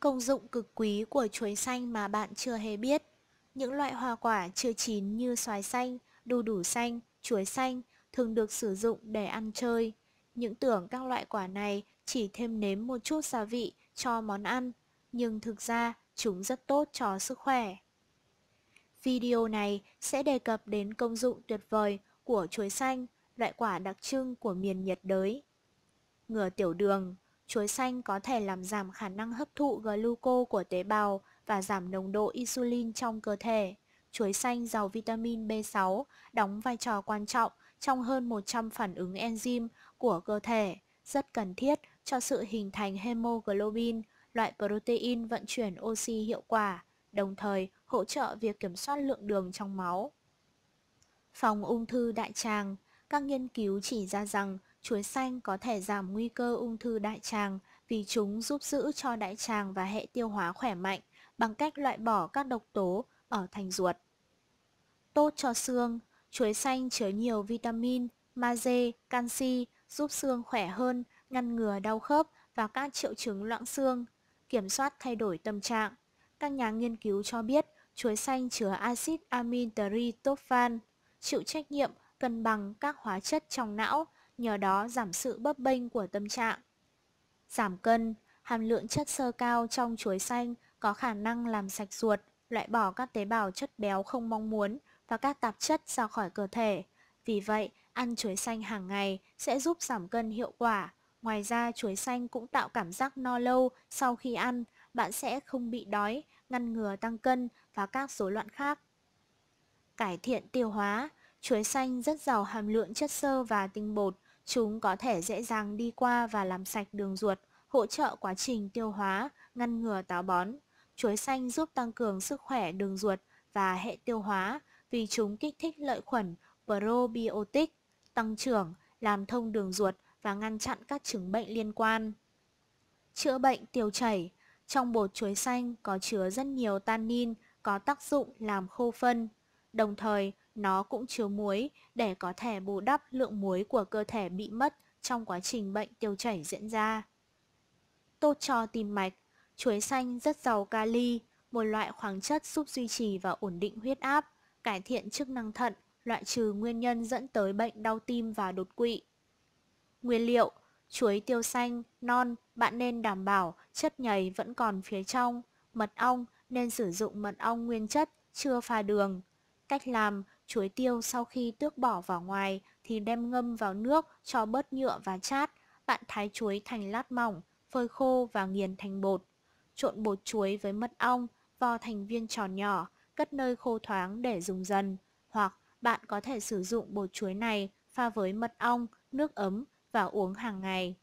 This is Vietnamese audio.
Công dụng cực quý của chuối xanh mà bạn chưa hề biết. Những loại hoa quả chưa chín như xoài xanh, đu đủ xanh, chuối xanh thường được sử dụng để ăn chơi. Những tưởng các loại quả này chỉ thêm nếm một chút gia vị cho món ăn, nhưng thực ra chúng rất tốt cho sức khỏe. Video này sẽ đề cập đến công dụng tuyệt vời của chuối xanh, loại quả đặc trưng của miền nhiệt đới. Ngừa tiểu đường Chuối xanh có thể làm giảm khả năng hấp thụ gluco của tế bào và giảm nồng độ insulin trong cơ thể. Chuối xanh giàu vitamin B6 đóng vai trò quan trọng trong hơn 100 phản ứng enzyme của cơ thể, rất cần thiết cho sự hình thành hemoglobin, loại protein vận chuyển oxy hiệu quả, đồng thời hỗ trợ việc kiểm soát lượng đường trong máu. Phòng ung thư đại tràng Các nghiên cứu chỉ ra rằng chuối xanh có thể giảm nguy cơ ung thư đại tràng vì chúng giúp giữ cho đại tràng và hệ tiêu hóa khỏe mạnh bằng cách loại bỏ các độc tố ở thành ruột. Tốt cho xương, chuối xanh chứa nhiều vitamin, magie, canxi giúp xương khỏe hơn, ngăn ngừa đau khớp và các triệu chứng loãng xương, kiểm soát thay đổi tâm trạng. Các nhà nghiên cứu cho biết chuối xanh chứa axit amin tryptophan, chịu trách nhiệm cân bằng các hóa chất trong não nhờ đó giảm sự bấp bênh của tâm trạng. Giảm cân, hàm lượng chất xơ cao trong chuối xanh có khả năng làm sạch ruột, loại bỏ các tế bào chất béo không mong muốn và các tạp chất ra khỏi cơ thể. Vì vậy, ăn chuối xanh hàng ngày sẽ giúp giảm cân hiệu quả. Ngoài ra, chuối xanh cũng tạo cảm giác no lâu sau khi ăn, bạn sẽ không bị đói, ngăn ngừa tăng cân và các rối loạn khác. Cải thiện tiêu hóa Chuối xanh rất giàu hàm lượng chất xơ và tinh bột, Chúng có thể dễ dàng đi qua và làm sạch đường ruột, hỗ trợ quá trình tiêu hóa, ngăn ngừa táo bón. Chuối xanh giúp tăng cường sức khỏe đường ruột và hệ tiêu hóa vì chúng kích thích lợi khuẩn probiotic, tăng trưởng, làm thông đường ruột và ngăn chặn các chứng bệnh liên quan. Chữa bệnh tiêu chảy Trong bột chuối xanh có chứa rất nhiều tannin có tác dụng làm khô phân, Đồng thời, nó cũng chứa muối để có thể bù đắp lượng muối của cơ thể bị mất trong quá trình bệnh tiêu chảy diễn ra. Tốt cho tim mạch, chuối xanh rất giàu kali, một loại khoáng chất giúp duy trì và ổn định huyết áp, cải thiện chức năng thận, loại trừ nguyên nhân dẫn tới bệnh đau tim và đột quỵ. Nguyên liệu Chuối tiêu xanh, non, bạn nên đảm bảo chất nhầy vẫn còn phía trong. Mật ong nên sử dụng mật ong nguyên chất, chưa pha đường. Cách làm, chuối tiêu sau khi tước bỏ vào ngoài thì đem ngâm vào nước cho bớt nhựa và chát. Bạn thái chuối thành lát mỏng, phơi khô và nghiền thành bột. Trộn bột chuối với mật ong, vo thành viên tròn nhỏ, cất nơi khô thoáng để dùng dần. Hoặc bạn có thể sử dụng bột chuối này pha với mật ong, nước ấm và uống hàng ngày.